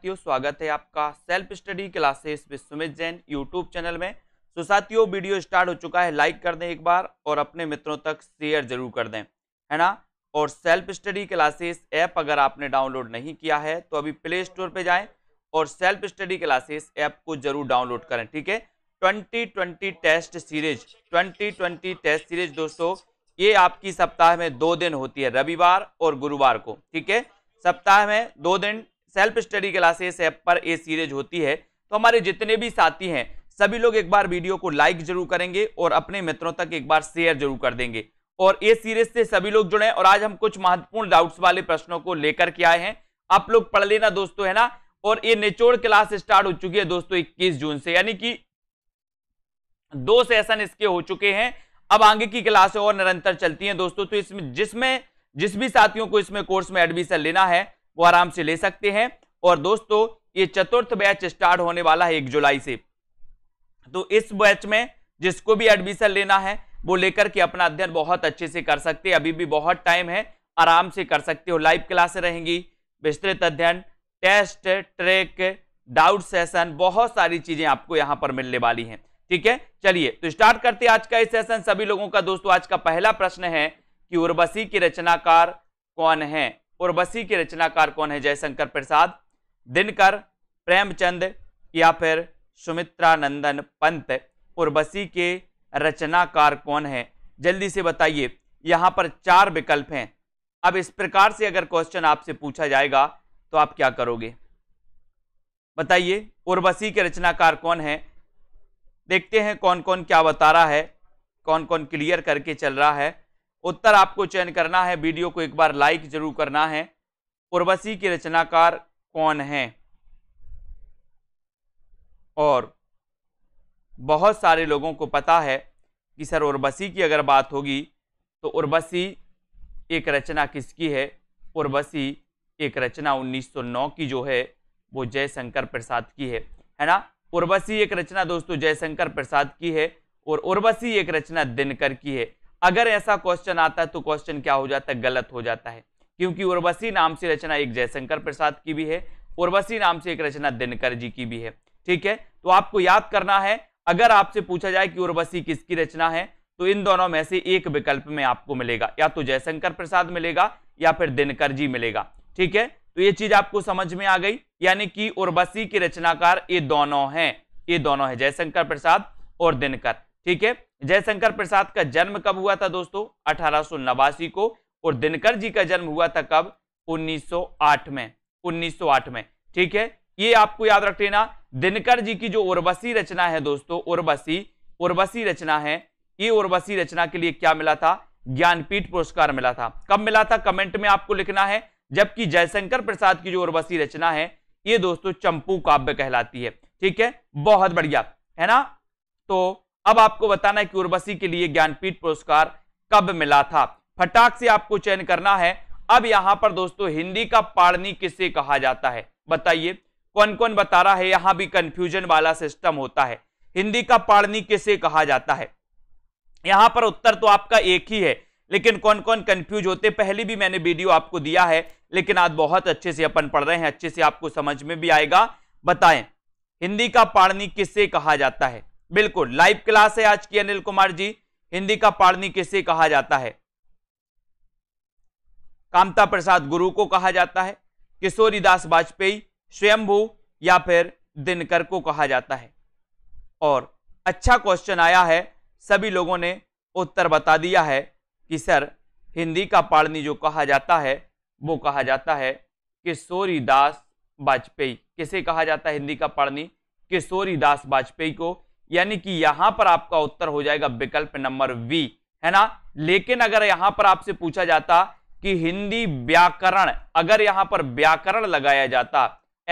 साथियों स्वागत है आपका self study classes with Sumit Jain YouTube channel में तो साथियों वीडियो स्टार्ट हो चुका है लाइक कर दें एक बार और अपने मित्रों तक शेयर जरूर कर दें है ना और सेल्फ स्टडी क्लासेस ऐप अगर आपने डाउनलोड नहीं किया है तो अभी प्ले स्टोर पर जाएँ और सेल्फ स्टडी क्लासेस ऐप को जरूर डाउनलोड करें ठीक है twenty twenty test series twenty twenty test series दोस्तों ये आपकी सप्ताह में दो दिन होती है रविवार और गुरुवार को ठीक है सप्ताह में दो दिन सेल्फ स्टडी क्लासेस ऐप पर ये सीरीज होती है तो हमारे जितने भी साथी हैं सभी लोग एक बार वीडियो को लाइक जरूर करेंगे और अपने मित्रों तक एक बार शेयर जरूर कर देंगे और ये सीरीज से सभी लोग जुड़े और आज हम कुछ महत्वपूर्ण डाउट्स वाले प्रश्नों को लेकर के आए हैं आप लोग पढ़ लेना दोस्तों है ना और ये निचोड़ क्लास स्टार्ट हो चुकी है दोस्तों इक्कीस जून से यानी कि दो सेशन इसके हो चुके हैं अब आगे की क्लासें और निरंतर चलती हैं दोस्तों तो इसमें जिसमें जिस भी साथियों को इसमें कोर्स में एडमिशन लेना है वो आराम से ले सकते हैं और दोस्तों ये चतुर्थ बैच स्टार्ट होने वाला है एक जुलाई से तो इस बैच में जिसको भी एडमिशन लेना है वो लेकर के अपना अध्ययन बहुत अच्छे से कर सकते अभी भी बहुत टाइम है आराम से कर सकते हो लाइव क्लास रहेंगी विस्तृत अध्ययन टेस्ट ट्रेक डाउट सेशन बहुत सारी चीजें आपको यहां पर मिलने वाली हैं ठीक है चलिए तो स्टार्ट करते हैं आज का इस सेशन सभी लोगों का दोस्तों आज का पहला प्रश्न है कि उर्वशी के रचनाकार कौन है उर्वशी के रचनाकार कौन है जयशंकर प्रसाद दिनकर प्रेमचंद या फिर सुमित्रा नंदन पंत उर्वशी के रचनाकार कौन है जल्दी से बताइए यहाँ पर चार विकल्प हैं अब इस प्रकार से अगर क्वेश्चन आपसे पूछा जाएगा तो आप क्या करोगे बताइए उर्वशी के रचनाकार कौन है देखते हैं कौन कौन क्या बता रहा है कौन कौन क्लियर करके चल रहा है उत्तर आपको चयन करना है वीडियो को एक बार लाइक जरूर करना है उर्वशी के रचनाकार कौन हैं और बहुत सारे लोगों को पता है कि सर उर्वशी की अगर बात होगी तो उर्वशी एक रचना किसकी है उर्वशी एक रचना 1909 की जो है वो जयशंकर प्रसाद की है है ना उर्वशी एक रचना दोस्तों जयशंकर प्रसाद की है और उर्वशी एक रचना दिनकर की है अगर ऐसा क्वेश्चन आता है तो क्वेश्चन क्या हो जाता है गलत हो जाता है क्योंकि उर्वशी नाम से रचना एक जयशंकर प्रसाद की भी है उर्वशी नाम से एक रचना दिनकर जी की भी है ठीक है तो आपको याद करना है अगर आपसे पूछा जाए कि उर्वशी किसकी रचना है तो इन दोनों में से एक विकल्प में आपको मिलेगा या तो जयशंकर प्रसाद मिलेगा या फिर दिनकर जी मिलेगा ठीक है तो ये चीज आपको समझ में आ गई यानी कि उर्वशी के रचनाकार ये दोनों हैं ये दोनों है जयशंकर प्रसाद और दिनकर ठीक है जयशंकर प्रसाद का जन्म कब हुआ था दोस्तों अठारह को और दिनकर जी का जन्म हुआ था कब 1908 में 1908 में ठीक है ये आपको याद रख लेना दिनकर जी की जो उर्वशी रचना है दोस्तों उर्वशी उर्वशी रचना है ये उर्वशी रचना के लिए क्या मिला था ज्ञानपीठ पुरस्कार मिला था कब मिला था कमेंट में आपको लिखना है जबकि जयशंकर प्रसाद की जो उर्वशी रचना है ये दोस्तों चंपू काव्य कहलाती है ठीक है बहुत बढ़िया है ना तो अब आपको बताना है कि उर्वशी के लिए ज्ञानपीठ पुरस्कार कब मिला था फटाक से आपको चयन करना है अब यहां पर दोस्तों हिंदी का पाड़नी किसे कहा जाता है बताइए कौन कौन बता रहा है यहां भी कंफ्यूजन वाला सिस्टम होता है हिंदी का पाड़नी किसे कहा जाता है यहां पर उत्तर तो आपका एक ही है लेकिन कौन कौन कंफ्यूज होते पहले भी मैंने वीडियो आपको दिया है लेकिन आज बहुत अच्छे से अपन पढ़ रहे हैं अच्छे से आपको समझ में भी आएगा बताएं हिंदी का पाड़नी किससे कहा जाता है बिल्कुल लाइव क्लास है आज की अनिल कुमार जी हिंदी का पाड़नी किसे कहा जाता है कामता प्रसाद गुरु को कहा जाता है किशोरी दास वाजपेयी स्वयंभू या फिर दिनकर को कहा जाता है और अच्छा क्वेश्चन आया है सभी लोगों ने उत्तर बता दिया है कि सर हिंदी का पाड़नी जो कहा जाता है वो कहा जाता है किशोरी दास वाजपेयी किसे कहा जाता है हिंदी का पाड़नी किशोरी दास वाजपेयी को यानी कि यहां पर आपका उत्तर हो जाएगा विकल्प नंबर वी है ना लेकिन अगर यहां पर आपसे पूछा जाता कि हिंदी व्याकरण अगर यहां पर व्याकरण लगाया जाता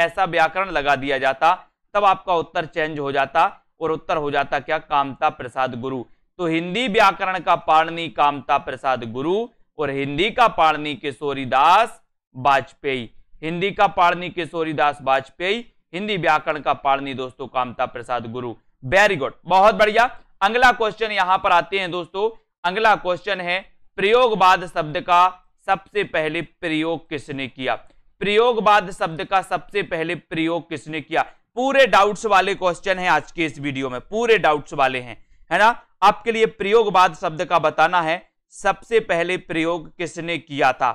ऐसा व्याकरण लगा दिया जाता तब आपका उत्तर चेंज हो जाता और उत्तर हो जाता क्या कामता प्रसाद गुरु तो हिंदी व्याकरण का पाणनी कामता प्रसाद गुरु और हिंदी का पाणनी किशोरी दास वाजपेयी हिंदी का पाणनी किशोरी दास वाजपेयी हिंदी व्याकरण का पाणनी दोस्तों कामता प्रसाद गुरु वेरी गुड बहुत बढ़िया अगला क्वेश्चन यहां पर आते हैं दोस्तों अगला क्वेश्चन है प्रयोगवाद शब्द का सबसे पहले प्रयोग किसने किया प्रयोगवाद शब्द का सबसे पहले प्रयोग किसने किया पूरे डाउट्स वाले क्वेश्चन है आज के इस वीडियो में पूरे डाउट्स वाले हैं है ना आपके लिए प्रयोगवाद शब्द का बताना है सबसे पहले प्रयोग किसने किया था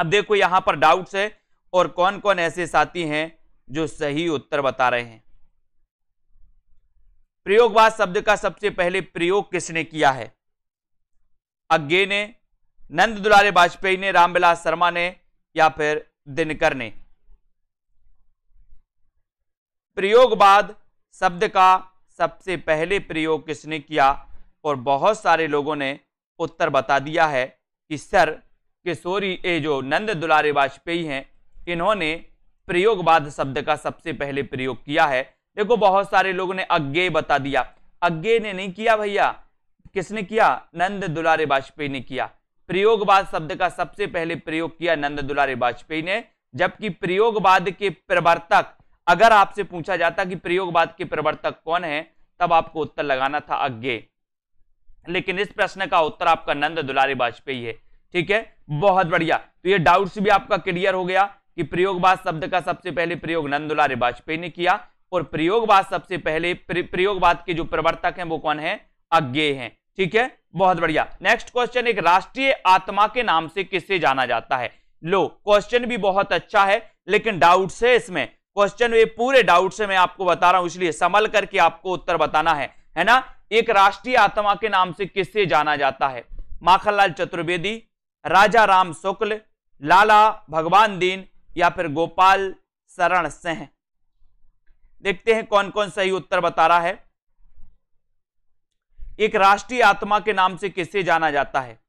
अब देखो यहां पर डाउट्स है और कौन कौन ऐसे साथी हैं जो सही उत्तर बता रहे हैं प्रयोगवाद शब्द का सबसे पहले प्रयोग किसने किया है अज्ञे ने नंद दुलारे वाजपेयी ने रामविलास शर्मा ने या फिर दिनकर ने प्रयोगवाद शब्द का सबसे पहले प्रयोग किसने किया और बहुत सारे लोगों ने उत्तर बता दिया है कि सर किशोरी ए जो नंद दुलारे वाजपेयी हैं इन्होंने प्रयोगवाद शब्द का सबसे पहले प्रयोग किया है देखो बहुत सारे लोगों ने अज्ञे बता दिया अज्ञे ने नहीं किया भैया किसने किया नंद दुलारे वाजपेयी ने किया प्रयोगवाद शब्द का सबसे पहले प्रयोग किया नंद दुलारे वाजपेयी ने जबकि प्रयोगवाद के प्रवर्तक अगर आपसे पूछा जाता कि प्रयोगवाद के प्रवर्तक कौन है तब आपको उत्तर लगाना था अज्ञे लेकिन इस प्रश्न का उत्तर आपका नंद दुलारे वाजपेयी है ठीक है बहुत बढ़िया तो ये डाउट्स भी आपका क्लियर हो गया कि प्रयोगवाद शब्द का सबसे पहले प्रयोग नंद दुलारे वाजपेयी ने किया और प्रयोगवाद सबसे पहले प्रयोगवाद के जो प्रवर्तक हैं वो कौन है अज्ञे हैं ठीक है बहुत बढ़िया नेक्स्ट क्वेश्चन एक राष्ट्रीय आत्मा के नाम से किससे जाना जाता है लो क्वेश्चन भी बहुत अच्छा है लेकिन डाउट है इसमें क्वेश्चन ये पूरे डाउट से मैं आपको बता रहा हूं इसलिए संभल करके आपको उत्तर बताना है है ना एक राष्ट्रीय आत्मा के नाम से किससे जाना जाता है माखनलाल चतुर्वेदी राजा राम शुक्ल लाला भगवान दीन या फिर गोपाल शरण सिंह देखते हैं कौन कौन सही उत्तर बता रहा है एक राष्ट्रीय आत्मा के नाम से किसे जाना जाता है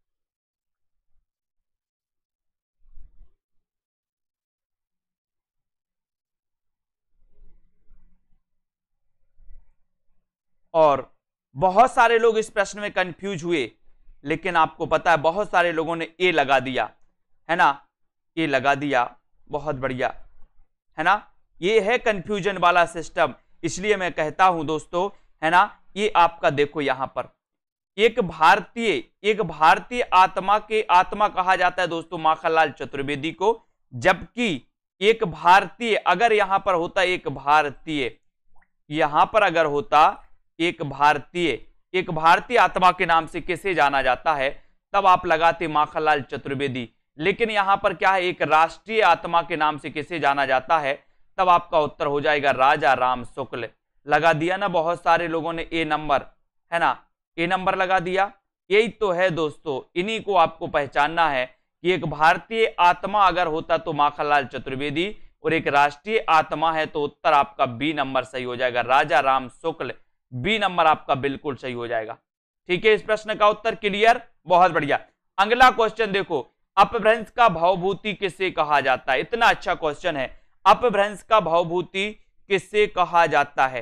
और बहुत सारे लोग इस प्रश्न में कंफ्यूज हुए लेकिन आपको पता है बहुत सारे लोगों ने ए लगा दिया है ना ए लगा दिया बहुत बढ़िया है ना ये है कंफ्यूजन वाला सिस्टम इसलिए मैं कहता हूं दोस्तों है ना ये आपका देखो यहां पर एक भारतीय एक भारतीय आत्मा के आत्मा कहा जाता है दोस्तों माखनलाल चतुर्वेदी को जबकि एक भारतीय अगर यहां पर होता एक भारतीय यहां पर अगर होता एक भारतीय एक भारतीय आत्मा के नाम से किसे जाना जाता है तब आप लगाते माखनलाल चतुर्वेदी लेकिन यहां पर क्या है एक राष्ट्रीय आत्मा के नाम से किसे जाना जाता है तब आपका उत्तर हो जाएगा राजा राम शुक्ल लगा दिया ना बहुत सारे लोगों ने ए नंबर है ना ए नंबर लगा दिया यही तो है दोस्तों इन्हीं को आपको पहचानना है कि एक भारतीय आत्मा अगर होता तो माखनलाल चतुर्वेदी और एक राष्ट्रीय आत्मा है तो उत्तर आपका बी नंबर सही हो जाएगा राजा राम शुक्ल बी नंबर आपका बिल्कुल सही हो जाएगा ठीक है इस प्रश्न का उत्तर क्लियर बहुत बढ़िया अगला क्वेश्चन देखो अपभ्रंश का भावभूति किसे कहा जाता है इतना अच्छा क्वेश्चन है अपभ्रंश का भावभूति किससे कहा जाता है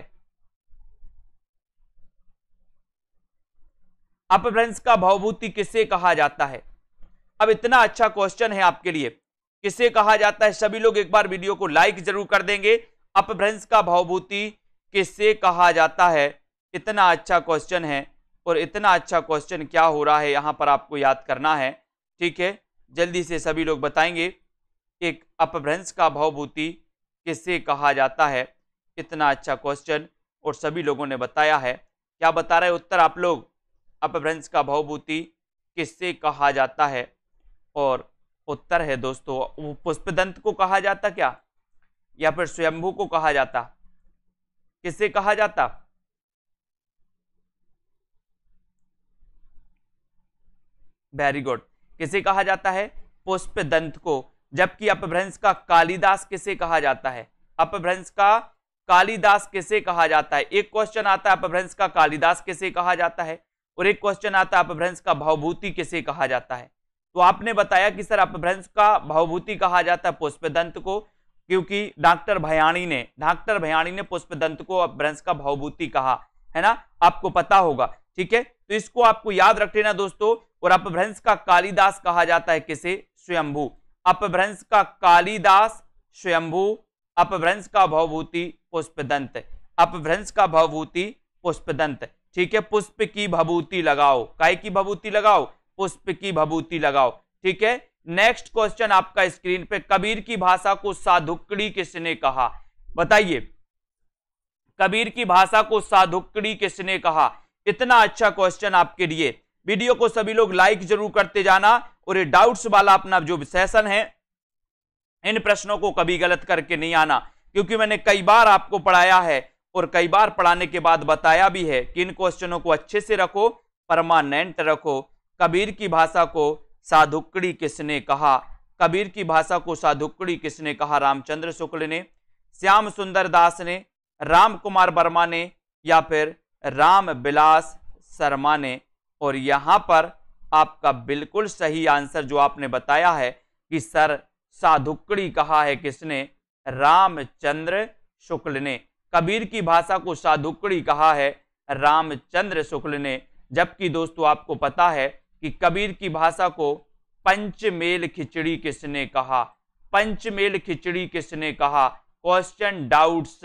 अपभ्रंश का भावभूति किससे कहा जाता है अब इतना अच्छा क्वेश्चन है आपके लिए किसे कहा जाता है सभी लोग एक बार वीडियो को लाइक जरूर कर देंगे अपभ्रंश का भावभूति किससे कहा जाता है इतना अच्छा क्वेश्चन है और इतना अच्छा क्वेश्चन क्या हो रहा है यहां पर आपको याद करना है ठीक है जल्दी से सभी लोग बताएंगे एक अपभ्रंश का भावभूति किसे कहा जाता है इतना अच्छा क्वेश्चन और सभी लोगों ने बताया है क्या बता रहे उत्तर आप लोग अपभ्रंश का भावभूति किससे कहा जाता है और उत्तर है दोस्तों वो पुष्पदंत को कहा जाता क्या या फिर स्वयंभू को कहा जाता किससे कहा जाता वेरी गुड किसे कहा जाता है पुष्पदंत को जबकि अपभ्रंश का कालिदास किसे कहा जाता है अपभ्रंश का कालिदास किसे कहा जाता है एक क्वेश्चन आता है अपभ्रंश का कालिदास किसे कहा जाता है और एक क्वेश्चन आता है अपभ्रंश का भावभूति किसे कहा जाता है तो आपने बताया कि सर अपभ्रंश का भावभूति कहा जाता है पुष्पदंत को क्योंकि डॉक्टर भयाणी ने डॉक्टर भयाणी ने पुष्पदंत को अपभ्रंश का भावभूति कहा है ना आपको पता होगा ठीक है तो इसको आपको याद रख लेना दोस्तों और अपभ्रंश का कालिदास कहा जाता है किसे स्वयंभू अपभ्रंश का कालिदास स्वयंभू अपभ्रंश का भवभूति पुष्पदंत अपभ्रंश का भवभूति पुष्पदंत ठीक है पुष्प की भभूति लगाओ काय की भभूति लगाओ पुष्प की भभूति लगाओ ठीक है नेक्स्ट क्वेश्चन आपका स्क्रीन पे कबीर की भाषा को साधुकड़ी किसने कहा बताइए कबीर की भाषा को साधुकड़ी किसने कहा इतना अच्छा क्वेश्चन आपके लिए वीडियो को सभी लोग लाइक जरूर करते जाना और ये डाउट्स वाला अपना जो सेशन है इन प्रश्नों को कभी गलत करके नहीं आना क्योंकि मैंने कई बार आपको पढ़ाया है और कई बार पढ़ाने के बाद बताया भी है कि इन क्वेश्चनों को अच्छे से रखो परमानेंट रखो कबीर की भाषा को साधुकड़ी किसने कहा कबीर की भाषा को साधुकड़ी किसने कहा रामचंद्र शुक्ल ने श्याम सुंदर दास ने राम कुमार वर्मा ने या फिर राम बिलास शर्मा ने और यहाँ पर आपका बिल्कुल सही आंसर जो आपने बताया है कि सर साधुकड़ी कहा है किसने रामचंद्र शुक्ल ने कबीर की भाषा को साधुकड़ी कहा है रामचंद्र शुक्ल ने जबकि दोस्तों आपको पता है कि कबीर की भाषा को पंचमेल खिचड़ी किसने कहा पंचमेल खिचड़ी किसने कहा क्वेश्चन डाउट्स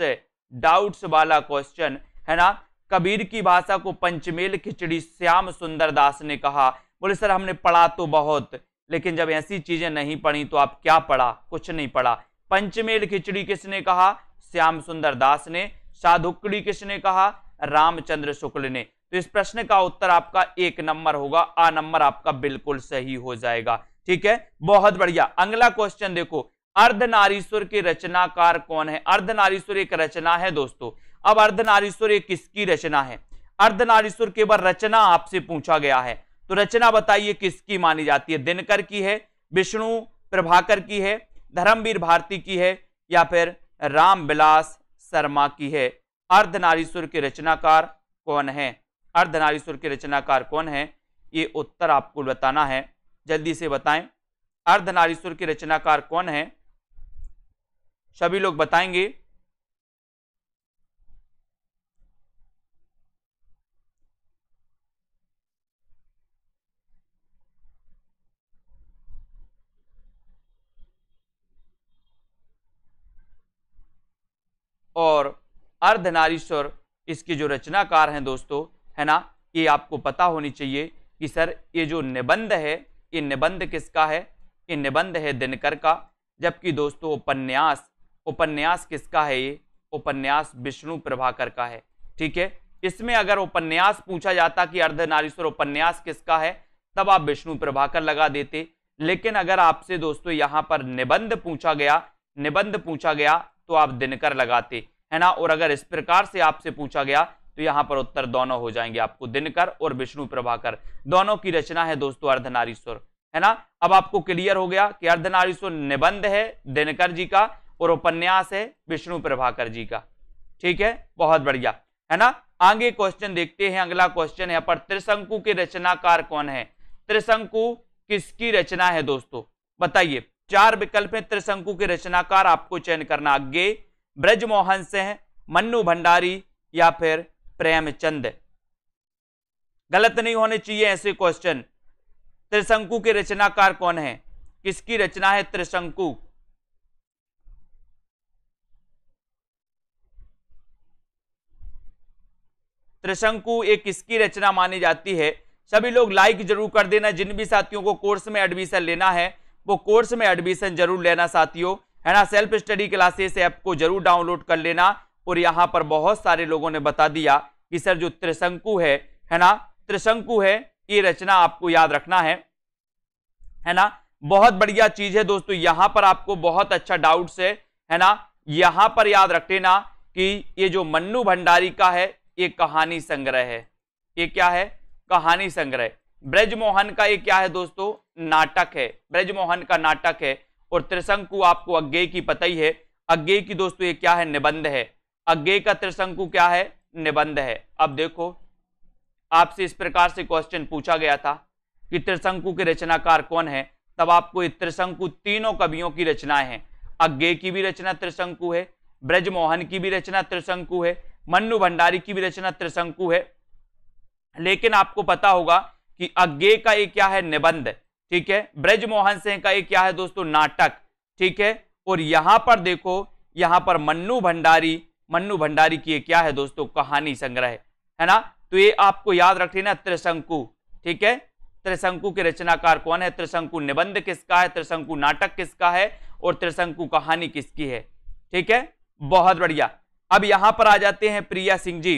डाउट्स वाला क्वेश्चन है ना कबीर की भाषा को पंचमेल खिचड़ी श्याम सुंदर दास ने कहा बोले सर हमने पढ़ा तो बहुत लेकिन जब ऐसी चीजें नहीं पढ़ी तो आप क्या पढ़ा कुछ नहीं पढ़ा पंचमेल खिचड़ी किसने कहा श्याम सुंदर दास ने साधुकड़ी किसने कहा रामचंद्र शुक्ल ने तो इस प्रश्न का उत्तर आपका एक नंबर होगा आ नंबर आपका बिल्कुल सही हो जाएगा ठीक है बहुत बढ़िया अगला क्वेश्चन देखो अर्धनारीश्वर के रचनाकार कौन है अर्धनारीश्वर एक रचना है दोस्तों अब अर्धनारीश्वर ये किसकी रचना है अर्धनारीश्वर के बाद रचना आपसे पूछा गया है तो रचना बताइए किसकी मानी जाती है दिनकर की है विष्णु प्रभाकर की है धर्मवीर भारती की है या फिर राम बिलास शर्मा की है अर्धनारीश्वर के रचनाकार कौन है अर्धनारीश्वर के रचनाकार कौन है ये उत्तर आपको बताना है जल्दी से बताएं अर्धनारीश्वर के रचनाकार कौन है सभी लोग बताएंगे और अर्धनारीश्वर इसके जो रचनाकार हैं दोस्तों है ना ये आपको पता होनी चाहिए कि सर ये जो निबंध है ये निबंध किसका है ये निबंध है दिनकर का जबकि दोस्तों उपन्यास उपन्यास किसका है ये उपन्यास विष्णु प्रभाकर का है ठीक है इसमें अगर उपन्यास पूछा जाता कि अर्धनारीश्वर उपन्यास किसका है तब आप विष्णु प्रभाकर लगा देते लेकिन अगर आपसे दोस्तों यहाँ पर निबंध पूछा गया निबंध पूछा गया तो आप दिनकर लगाते है ना और अगर इस प्रकार से आपसे पूछा गया तो यहाँ पर उत्तर दोनों हो जाएंगे आपको दिनकर और विष्णु प्रभाकर दोनों की रचना है दोस्तों अर्धनारीश्वर है ना अब आपको क्लियर हो गया कि अर्धनारीश्वर निबंध है दिनकर जी का और उपन्यास है विष्णु प्रभाकर जी का ठीक है बहुत बढ़िया है ना आगे क्वेश्चन देखते हैं अगला क्वेश्चन है पर त्रिशंकु के रचनाकार कौन है त्रिशंकु किसकी रचना है दोस्तों बताइए चार विकल्प हैं त्रिशंकु के रचनाकार आपको चयन करना आगे ब्रजमोहन से मन्नू भंडारी या फिर प्रेमचंद गलत नहीं होने चाहिए ऐसे क्वेश्चन त्रिशंकु के रचनाकार कौन है किसकी रचना है त्रिशंकु त्रिशंकु ये किसकी रचना मानी जाती है सभी लोग लाइक जरूर कर देना जिन भी साथियों को कोर्स में एडमिशन लेना है वो कोर्स में एडमिशन जरूर लेना साथियों है ना सेल्फ स्टडी क्लासेस ऐप को जरूर डाउनलोड कर लेना और यहाँ पर बहुत सारे लोगों ने बता दिया कि सर जो त्रिशंकु है है ना त्रिशंकु है ये रचना आपको याद रखना है है ना बहुत बढ़िया चीज है दोस्तों यहाँ पर आपको बहुत अच्छा डाउट है है ना यहाँ पर याद रख लेना कि ये जो मन्नू भंडारी का है ये कहानी संग्रह है ये क्या है कहानी संग्रह ब्रजमोहन का ये क्या है दोस्तों नाटक है ब्रजमोहन का नाटक है और त्रिशंकु आपको अज्ञे की पता ही है अज्ञे की दोस्तों ये क्या है निबंध है अज्ञे का त्रिशंकु क्या है निबंध है अब देखो आपसे इस प्रकार से क्वेश्चन पूछा गया था कि त्रिशंकु के रचनाकार कौन है तब आपको ये त्रिशंकु तीनों कवियों की रचनाएं हैं अज्ञे की भी रचना त्रिशंकु है ब्रजमोहन की भी रचना त्रिशंकु है मन्नू भंडारी की भी रचना त्रिशंकु है लेकिन आपको पता होगा कि अज्ञे का ये क्या है निबंध ठीक है ब्रजमोहन सिंह का ये क्या है दोस्तों नाटक ठीक है और यहां पर देखो यहां पर मन्नू भंडारी मन्नू भंडारी की ये क्या है दोस्तों कहानी संग्रह है ना तो ये आपको याद रख लेना त्रिशंकु ठीक है त्रिशंकु के रचनाकार कौन है त्रिशंकु निबंध किसका है त्रिशंकु नाटक किसका है और त्रिशंकु कहानी किसकी है ठीक है बहुत बढ़िया अब यहां पर आ जाते हैं प्रिया सिंह जी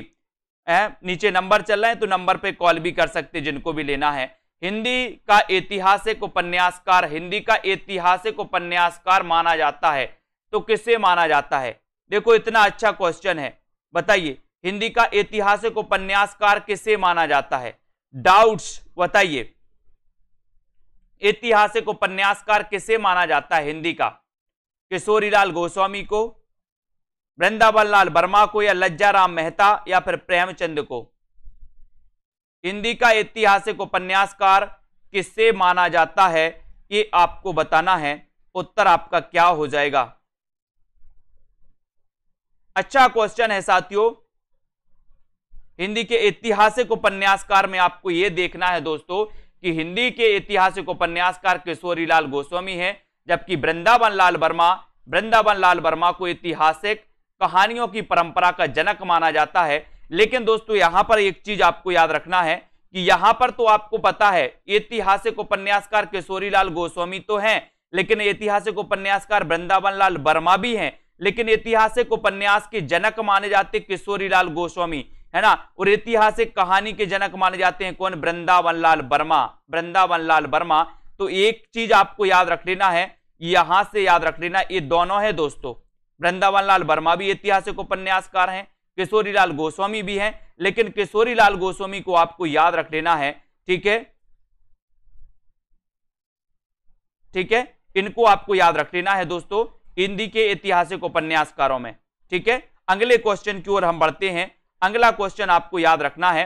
नीचे नंबर चल रहे हैं तो नंबर पे कॉल भी कर सकते जिनको भी लेना है हिंदी का ऐतिहासिक उपन्यासकार हिंदी का ऐतिहासिक उपन्यासकार माना जाता है तो किसे माना जाता है देखो इतना अच्छा क्वेश्चन है बताइए हिंदी का ऐतिहासिक उपन्यासकार किसे माना जाता है डाउट्स बताइए ऐतिहासिक उपन्यासकार किसे माना जाता है हिंदी का किशोरीलाल गोस्वामी को वृंदावन लाल वर्मा को या लज्जाराम मेहता या फिर प्रेमचंद को हिंदी का ऐतिहासिक उपन्यासकार किससे माना जाता है ये आपको बताना है उत्तर आपका क्या हो जाएगा अच्छा क्वेश्चन है साथियों हिंदी के ऐतिहासिक उपन्यासकार में आपको यह देखना है दोस्तों कि हिंदी के ऐतिहासिक उपन्यासकार किशोरीलाल गोस्वामी हैं जबकि वृंदावन लाल वर्मा वृंदावन लाल वर्मा को ऐतिहासिक कहानियों की परंपरा का जनक माना जाता है लेकिन दोस्तों यहां पर एक चीज आपको याद रखना है कि यहां पर तो आपको पता है ऐतिहासिक उपन्यासकार किशोरीलाल गोस्वामी तो हैं लेकिन ऐतिहासिक उपन्यासकार वृंदावन लाल वर्मा भी हैं लेकिन ऐतिहासिक उपन्यास के जनक माने जाते किशोरीलाल गोस्वामी है ना और ऐतिहासिक कहानी के जनक माने जाते हैं कौन वृंदावन लाल वर्मा वृंदावन लाल वर्मा तो एक चीज आपको याद रख लेना है यहां से याद रख लेना ये दोनों है दोस्तों वृंदावन लाल वर्मा भी ऐतिहासिक उपन्यासकार हैं किशोरीलाल गोस्वामी भी हैं लेकिन किशोरीलाल गोस्वामी को आपको याद रख लेना है ठीक है ठीक है इनको आपको याद रख लेना है दोस्तों हिंदी के ऐतिहासिक उपन्यासकारों में ठीक है अगले क्वेश्चन की ओर हम बढ़ते हैं अगला क्वेश्चन आपको याद रखना है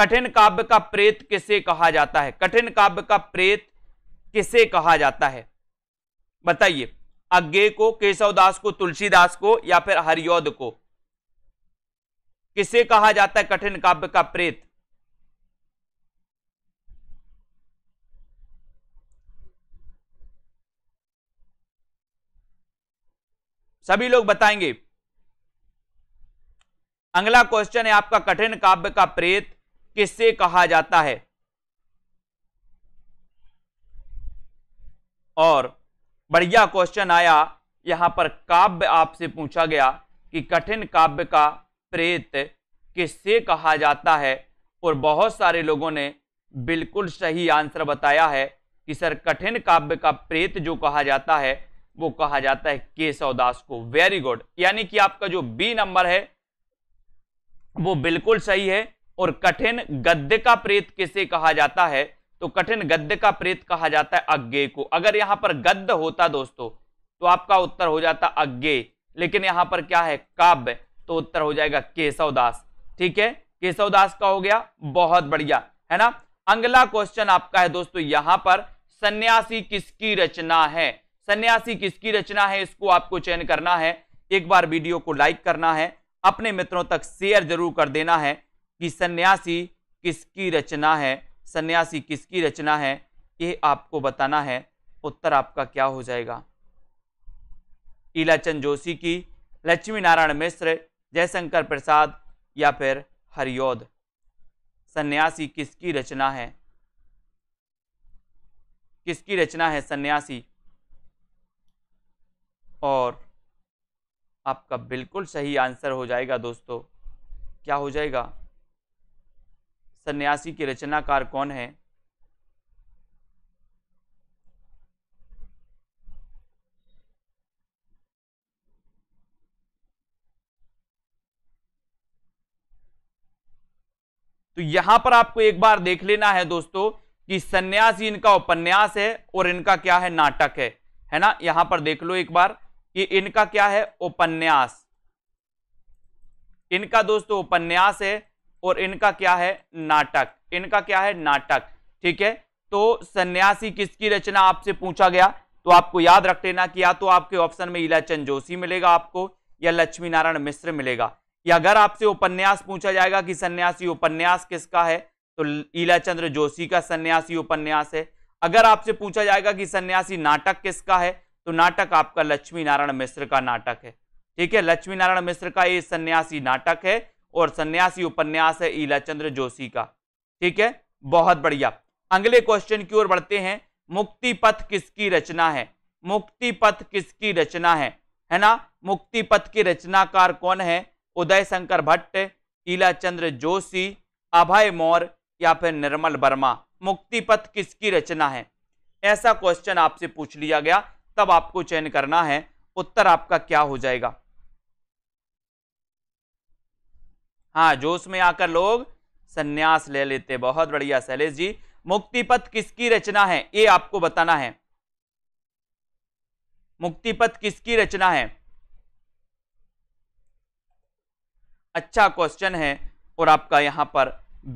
कठिन काव्य का प्रेत किसे कहा जाता है कठिन काव्य का प्रेत किसे कहा जाता है बताइए अग्गे को केशवदास को तुलसीदास को या फिर हरियोध को किसे कहा जाता है कठिन काव्य का प्रेत सभी लोग बताएंगे अगला क्वेश्चन है आपका कठिन काव्य का प्रेत किससे कहा जाता है और बढ़िया क्वेश्चन आया यहाँ पर काव्य आपसे पूछा गया कि कठिन काव्य का प्रेत किससे कहा जाता है और बहुत सारे लोगों ने बिल्कुल सही आंसर बताया है कि सर कठिन काव्य का प्रेत जो कहा जाता है वो कहा जाता है दास को वेरी गुड यानी कि आपका जो बी नंबर है वो बिल्कुल सही है और कठिन गद्य का प्रेत किसे कहा जाता है तो कठिन गद्य का प्रेत कहा जाता है अज्ञे को अगर यहां पर गद्य होता दोस्तों तो आपका उत्तर हो जाता अज्ञे लेकिन यहां पर क्या है काव्य तो उत्तर हो जाएगा केशवदास ठीक है केशवदास का हो गया बहुत बढ़िया है ना अगला क्वेश्चन आपका है दोस्तों यहां पर सन्यासी किसकी रचना है सन्यासी किसकी रचना है इसको आपको चयन करना है एक बार वीडियो को लाइक करना है अपने मित्रों तक शेयर जरूर कर देना है कि सन्यासी किसकी रचना है सन्यासी किसकी रचना है यह आपको बताना है उत्तर आपका क्या हो जाएगा ईलाचंद जोशी की लक्ष्मी नारायण मिश्र जयशंकर प्रसाद या फिर हरियोद सन्यासी किसकी रचना है किसकी रचना है सन्यासी और आपका बिल्कुल सही आंसर हो जाएगा दोस्तों क्या हो जाएगा सन्यासी के रचनाकार कौन है तो यहां पर आपको एक बार देख लेना है दोस्तों कि सन्यासी इनका उपन्यास है और इनका क्या है नाटक है है ना यहां पर देख लो एक बार कि इनका क्या है उपन्यास इनका दोस्तों उपन्यास है और इनका क्या है नाटक इनका क्या है नाटक ठीक है तो सन्यासी किसकी रचना आपसे पूछा गया तो आपको याद रख लेना कि या तो आपके ऑप्शन में इलाचंद जोशी मिलेगा आपको या लक्ष्मी नारायण मिश्र मिलेगा या अगर आपसे उपन्यास पूछा जाएगा कि सन्यासी उपन्यास किसका है तो इलाचंद्र जोशी का सन्यासी उपन्यास है अगर आपसे पूछा जाएगा कि सन्यासी नाटक किसका है तो नाटक आपका लक्ष्मी नारायण मिश्र का नाटक है ठीक है लक्ष्मी नारायण मिश्र का ये सन्यासी नाटक है और सन्यासी उपन्यास है ईला चंद्र जोशी का ठीक है बहुत बढ़िया अगले क्वेश्चन की ओर बढ़ते हैं मुक्ति पथ किसकी रचना है मुक्ति पथ किसकी रचना है है ना मुक्ति पथ के रचनाकार कौन है उदय शंकर भट्ट ईला चंद्र जोशी अभय मौर्य या फिर निर्मल वर्मा मुक्ति पथ किसकी रचना है ऐसा क्वेश्चन आपसे पूछ लिया गया तब आपको चयन करना है उत्तर आपका क्या हो जाएगा हाँ जोश में आकर लोग संन्यास ले लेते बहुत बढ़िया शैलेश जी मुक्ति पथ किसकी रचना है ये आपको बताना है मुक्ति पथ किसकी रचना है अच्छा क्वेश्चन है और आपका यहां पर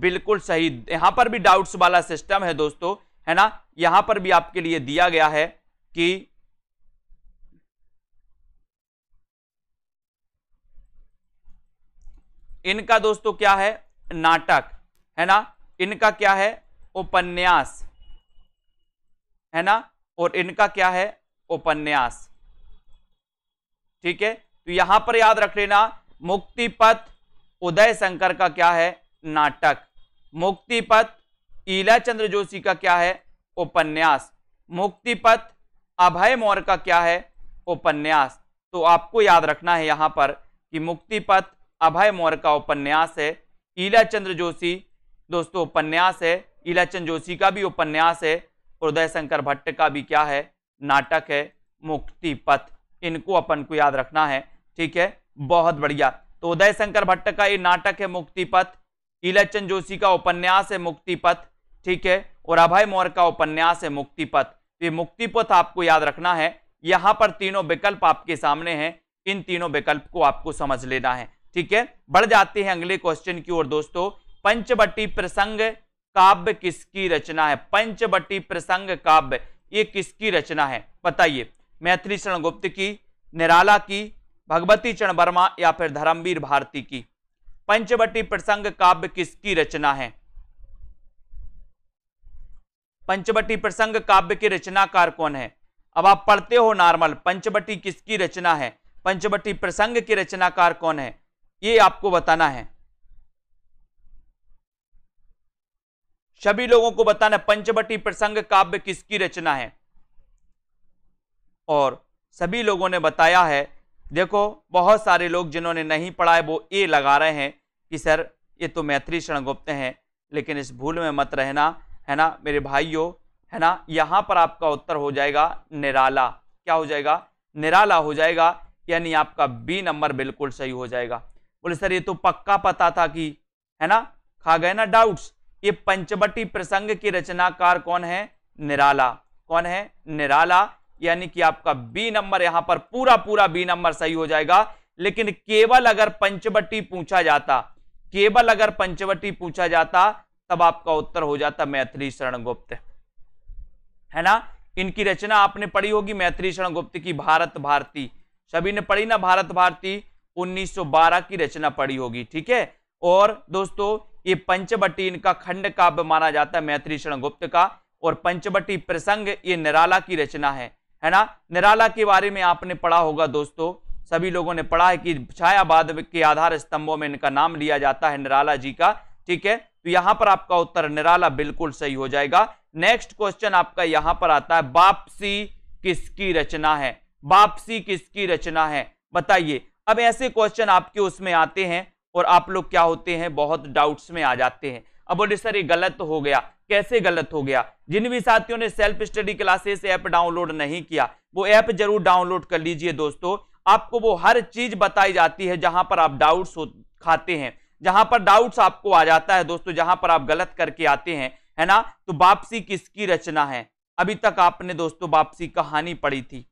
बिल्कुल सही यहां पर भी डाउट्स वाला सिस्टम है दोस्तों है ना यहां पर भी आपके लिए दिया गया है कि इनका दोस्तों क्या है नाटक है ना इनका क्या है उपन्यास है ना और इनका क्या है उपन्यास ठीक है तो यहां पर याद रख लेना मुक्तिपथ उदय शंकर का क्या है नाटक मुक्तिपथ ईला चंद्र जोशी का क्या है उपन्यास मुक्तिपथ अभय मौर्य का क्या है उपन्यास तो आपको याद रखना है यहां पर कि मुक्तिपथ अभय मौर्य का उपन्यास है ईला चंद्र जोशी दोस्तों उपन्यास है ईला चंद्र जोशी का भी उपन्यास है उदय शंकर भट्ट का भी क्या है नाटक है मुक्ति पथ इनको अपन को याद रखना है ठीक है बहुत बढ़िया तो उदय शंकर भट्ट का ये नाटक है मुक्ति पथ ईलाचंद जोशी का उपन्यास है मुक्ति पथ ठीक है और अभय मौर्य का उपन्यास है मुक्ति पथ तो ये मुक्ति पथ आपको याद रखना है यहाँ पर तीनों विकल्प आपके सामने हैं इन तीनों विकल्प को आपको समझ लेना है ठीक है बढ़ जाते हैं अगले क्वेश्चन की ओर दोस्तों पंचवटी प्रसंग काव्य किसकी रचना है पंचवटी प्रसंग काव्य ये किसकी रचना है बताइए मैथिली शरण गुप्त की निराला की भगवती चरण वर्मा या फिर धर्मवीर भारती की पंचवटी प्रसंग काव्य किसकी रचना है पंचवटी प्रसंग काव्य के रचनाकार कौन है अब आप पढ़ते हो नॉर्मल पंचवटी किसकी रचना है पंचवटी प्रसंग के रचनाकार कौन है ये आपको बताना है सभी लोगों को बताना पंचवटी प्रसंग काव्य किसकी रचना है और सभी लोगों ने बताया है देखो बहुत सारे लोग जिन्होंने नहीं पढ़ा है वो ये लगा रहे हैं कि सर ये तो मैत्री क्षणगुप्त हैं लेकिन इस भूल में मत रहना है ना मेरे भाइयों है ना यहाँ पर आपका उत्तर हो जाएगा निराला क्या हो जाएगा निराला हो जाएगा यानी आपका बी नंबर बिल्कुल सही हो जाएगा बोले सर ये तो पक्का पता था कि है ना खा गए ना डाउट्स ये पंचवटी प्रसंग के रचनाकार कौन है निराला कौन है निराला यानी कि आपका बी नंबर यहां पर पूरा पूरा बी नंबर सही हो जाएगा लेकिन केवल अगर पंचवटी पूछा जाता केवल अगर पंचवटी पूछा जाता तब आपका उत्तर हो जाता मैथिली शरण गुप्त है ना इनकी रचना आपने पढ़ी होगी मैथिली शरण गुप्त की भारत भारती सभी ने पढ़ी ना भारत भारती 1912 की रचना पड़ी होगी ठीक है और दोस्तों ये पंचवटी इनका खंड काव्य माना जाता है मैत्री शरण गुप्त का और पंचवटी प्रसंग ये निराला की रचना है है ना निराला के बारे में आपने पढ़ा होगा दोस्तों सभी लोगों ने पढ़ा है कि छायावाद के आधार स्तंभों में इनका नाम लिया जाता है निराला जी का ठीक है तो यहां पर आपका उत्तर निराला बिल्कुल सही हो जाएगा नेक्स्ट क्वेश्चन आपका यहां पर आता है वापसी किसकी रचना है वापसी किसकी रचना है बताइए अब ऐसे क्वेश्चन आपके उसमें आते हैं और आप लोग क्या होते हैं बहुत डाउट्स में आ जाते हैं अब बोले सर ये गलत हो गया कैसे गलत हो गया जिन भी साथियों ने self study classes app download नहीं किया वो ऐप जरूर डाउनलोड कर लीजिए दोस्तों आपको वो हर चीज बताई जाती है जहां पर आप डाउट्स खाते हैं जहां पर डाउट्स आपको आ जाता है दोस्तों जहां पर आप गलत करके आते हैं है ना तो वापसी किसकी रचना है अभी तक आपने दोस्तों वापसी कहानी पढ़ी थी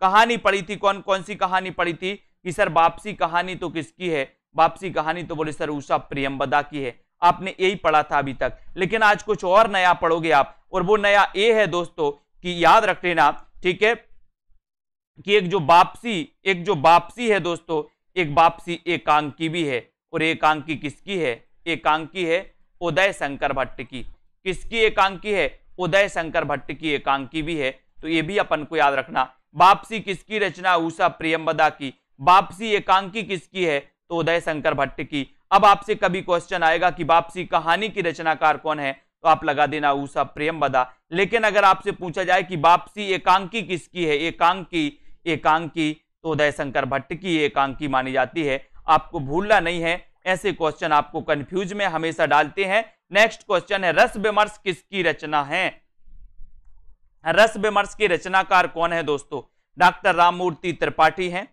कहानी पढ़ी थी कौन कौन सी कहानी पढ़ी थी कि सर वापसी कहानी तो किसकी है वापसी कहानी तो बोले सर उषा प्रियम्बदा की है आपने यही पढ़ा था अभी तक लेकिन आज कुछ और नया पढ़ोगे आप और वो नया ये है दोस्तों कि याद रख लेना ठीक है कि एक जो वापसी एक जो वापसी है दोस्तों एक वापसी एकांकी भी है और एकांकी किसकी है एकांकी है उदय शंकर भट्ट की किसकी एकांकी है उदय शंकर भट्ट की एकांकी भी है तो ये भी अपन को याद रखना वापसी किसकी रचना उषा प्रियम्बदा की वापसी एकांकी किसकी है तो उदय शंकर भट्ट की अब आपसे कभी क्वेश्चन आएगा कि वापसी कहानी की रचनाकार कौन है तो आप लगा देना ऊषा बदा लेकिन अगर आपसे पूछा जाए कि वापसी एकांकी किसकी है एकांकी एकांकी तो उदय शंकर भट्ट की एकांकी मानी जाती है आपको भूलना नहीं है ऐसे क्वेश्चन आपको कंफ्यूज में हमेशा डालते हैं नेक्स्ट क्वेश्चन है रस विमर्श किसकी रचना है रस विमर्श के रचनाकार कौन है दोस्तों डॉक्टर राममूर्ति त्रिपाठी हैं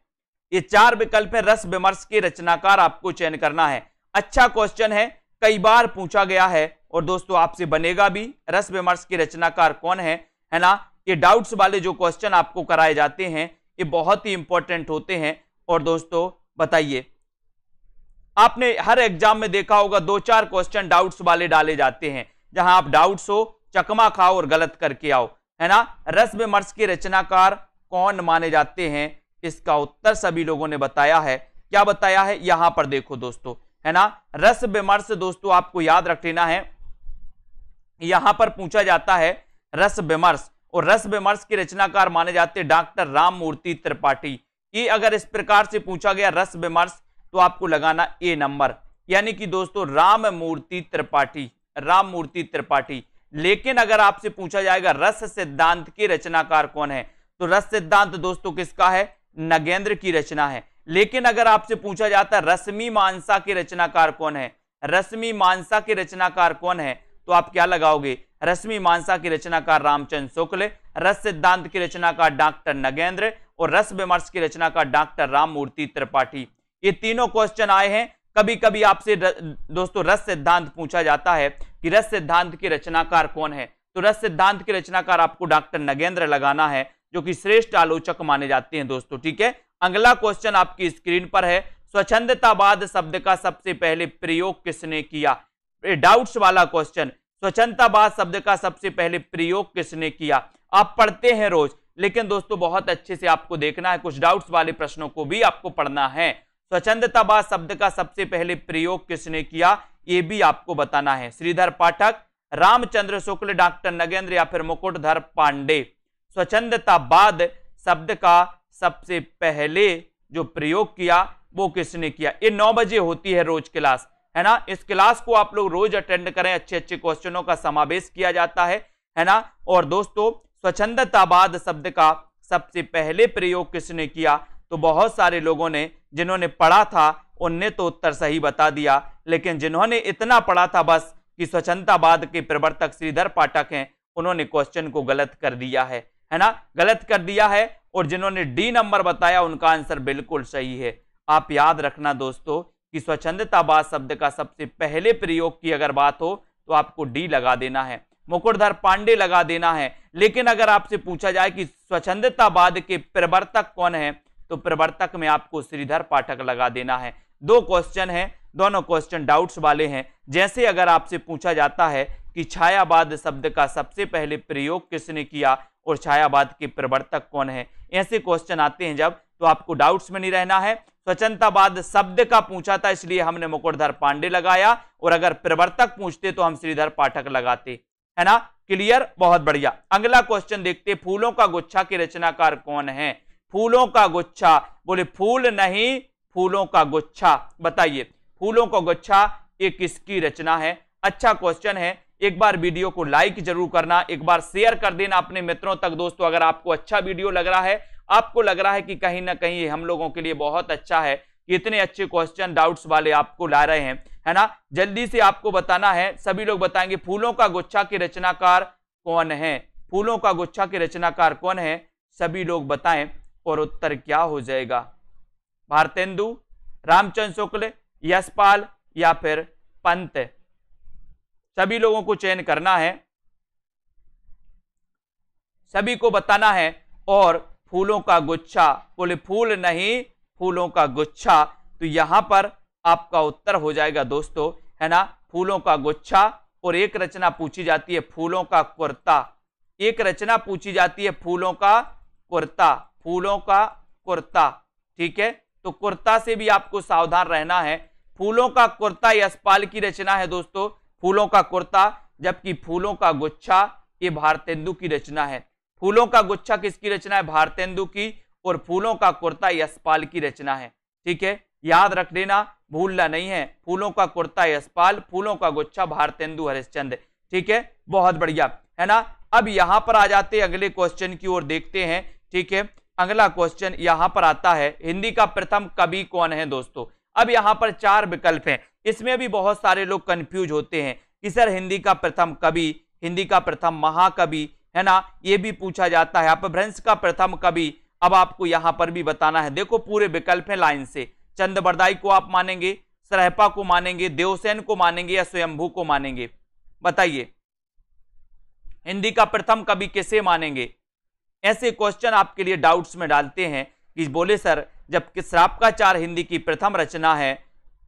ये चार विकल्प है रस विमर्श के रचनाकार आपको चयन करना है अच्छा क्वेश्चन है कई बार पूछा गया है और दोस्तों आपसे बनेगा भी रस विमर्श के रचनाकार कौन है है ना ये डाउट्स वाले जो क्वेश्चन आपको कराए जाते हैं ये बहुत ही इंपॉर्टेंट होते हैं और दोस्तों बताइए आपने हर एग्जाम में देखा होगा दो चार क्वेश्चन डाउट्स वाले डाले जाते हैं जहां आप डाउट्स हो चकमा खाओ और गलत करके आओ है ना रस विमर्श के रचनाकार कौन माने जाते हैं इसका उत्तर सभी लोगों ने बताया है क्या बताया है यहां पर देखो दोस्तों है ना रस विमर्श दोस्तों आपको याद रख लेना है यहां पर पूछा जाता है रस विमर्श और रस विमर्श के रचनाकार माने जाते हैं डॉक्टर राम मूर्ति त्रिपाठी ये अगर इस प्रकार से पूछा गया रस विमर्श तो आपको लगाना ए नंबर यानी कि दोस्तों राम मूर्ति त्रिपाठी राम मूर्ति त्रिपाठी लेकिन अगर आपसे पूछा जाएगा रस सिद्धांत के रचनाकार कौन है तो रस सिद्धांत दोस्तों किसका है नगेंद्र की रचना है लेकिन अगर आपसे पूछा जाता है रश्मि मानसा के रचनाकार कौन है रश्मि मानसा के रचनाकार कौन है तो आप क्या लगाओगे रश्मि मानसा के रचनाकार रामचंद्र शुक्ल रस सिद्धांत की रचनाकार डॉक्टर नगेंद्र और रस विमर्श की रचनाकार डॉक्टर राममूर्ति त्रिपाठी ये तीनों क्वेश्चन आए हैं कभी कभी आपसे दोस्तों रस सिद्धांत पूछा जाता है कि रस सिद्धांत के रचनाकार कौन है तो रस सिद्धांत के रचनाकार आपको डॉक्टर नगेंद्र लगाना है जो कि श्रेष्ठ आलोचक माने जाते हैं दोस्तों ठीक है अगला क्वेश्चन आपकी स्क्रीन पर है स्वच्छंदतावाद शब्द का सबसे पहले प्रयोग किसने किया डाउट्स वाला क्वेश्चन स्वच्छंदतावाद शब्द का सबसे पहले प्रयोग किसने किया आप पढ़ते हैं रोज लेकिन दोस्तों बहुत अच्छे से आपको देखना है कुछ डाउट्स वाले प्रश्नों को भी आपको पढ़ना है स्वच्छंदतावाद शब्द का सबसे पहले प्रयोग किसने किया ये भी आपको बताना है श्रीधर पाठक रामचंद्र शुक्ल डॉक्टर नगेंद्र या फिर मुकुटधर पांडे स्वच्छंदतावाद शब्द का सबसे पहले जो प्रयोग किया वो किसने किया ये नौ बजे होती है रोज क्लास है ना इस क्लास को आप लोग रोज अटेंड करें अच्छे अच्छे क्वेश्चनों का समावेश किया जाता है है ना और दोस्तों स्वच्छतावाद शब्द का सबसे पहले प्रयोग किसने किया तो बहुत सारे लोगों ने जिन्होंने पढ़ा था उनने तो उत्तर सही बता दिया लेकिन जिन्होंने इतना पढ़ा था बस कि स्वच्छतावाद के प्रवर्तक श्रीधर पाठक हैं उन्होंने क्वेश्चन को गलत कर दिया है है ना गलत कर दिया है और जिन्होंने डी नंबर बताया उनका आंसर बिल्कुल सही है आप याद रखना दोस्तों कि स्वच्छंदतावाद शब्द का सबसे पहले प्रयोग की अगर बात हो तो आपको डी लगा देना है मुकुटधर पांडे लगा देना है लेकिन अगर आपसे पूछा जाए कि स्वच्छंदतावाद के प्रवर्तक कौन है तो प्रवर्तक में आपको श्रीधर पाठक लगा देना है दो क्वेश्चन है दोनों क्वेश्चन डाउट्स वाले हैं जैसे अगर आपसे पूछा जाता है कि छायावाद शब्द का सबसे पहले प्रयोग किसने किया और छायावाद के प्रवर्तक कौन है ऐसे क्वेश्चन आते हैं जब तो आपको डाउट्स में नहीं रहना है स्वतंत्रतावाद शब्द का पूछा था इसलिए हमने मुकुटधर पांडे लगाया और अगर प्रवर्तक पूछते तो हम श्रीधर पाठक लगाते है ना क्लियर बहुत बढ़िया अगला क्वेश्चन देखते फूलों का गुच्छा के रचनाकार कौन है फूलों का गुच्छा बोले फूल नहीं फूलों का गुच्छा बताइए फूलों का गुच्छा ये किसकी रचना है अच्छा क्वेश्चन है एक बार वीडियो को लाइक जरूर करना एक बार शेयर कर देना अपने मित्रों तक दोस्तों अगर आपको अच्छा वीडियो लग रहा है आपको लग रहा है कि कहीं ना कहीं हम लोगों के लिए बहुत अच्छा है कि इतने अच्छे क्वेश्चन डाउट्स वाले आपको ला रहे हैं है ना जल्दी से आपको बताना है सभी लोग बताएंगे फूलों का गुच्छा के रचनाकार कौन है फूलों का गुच्छा के रचनाकार कौन है सभी लोग बताएं और उत्तर क्या हो जाएगा भारतेंदु रामचंद्र शुक्ल यशपाल या फिर पंत सभी लोगों को चयन करना है सभी को बताना है और फूलों का गुच्छा बोले फूल नहीं फूलों का गुच्छा तो यहां पर आपका उत्तर हो जाएगा दोस्तों है ना फूलों का गुच्छा और एक रचना पूछी जाती है फूलों का कुर्ता एक रचना पूछी जाती है फूलों का कुर्ता फूलों का कुर्ता ठीक है तो कुर्ता से भी आपको सावधान रहना है फूलों का कुर्ता यशपाल की रचना है दोस्तों फूलों का कुर्ता जबकि फूलों का गुच्छा ये भारतेंदु की रचना है फूलों का गुच्छा किसकी रचना है भारतेंदु की और फूलों का कुर्ता यशपाल की रचना है ठीक है याद रख लेना भूलना नहीं है फूलों का कुर्ता यशपाल फूलों का गुच्छा भारतेंदु हरिश्चंद ठीक है बहुत बढ़िया है ना अब यहां पर आ जाते अगले क्वेश्चन की ओर देखते हैं ठीक है अगला क्वेश्चन यहां पर आता है हिंदी का प्रथम कवि कौन है दोस्तों अब यहां पर चार विकल्प हैं इसमें भी बहुत सारे लोग कन्फ्यूज होते हैं कि सर हिंदी का प्रथम कवि हिंदी का प्रथम महाकवि है ना ये भी पूछा जाता है अपभ्रंश का प्रथम कवि अब आपको यहाँ पर भी बताना है देखो पूरे विकल्प है लाइन से चंदबरदाई को आप मानेंगे सरहपा को मानेंगे देवसेन को मानेंगे या स्वयंभू को मानेंगे बताइए हिंदी का प्रथम कवि किसे मानेंगे ऐसे क्वेश्चन आपके लिए डाउट्स में डालते हैं कि बोले सर जब श्राप का चार हिंदी की प्रथम रचना है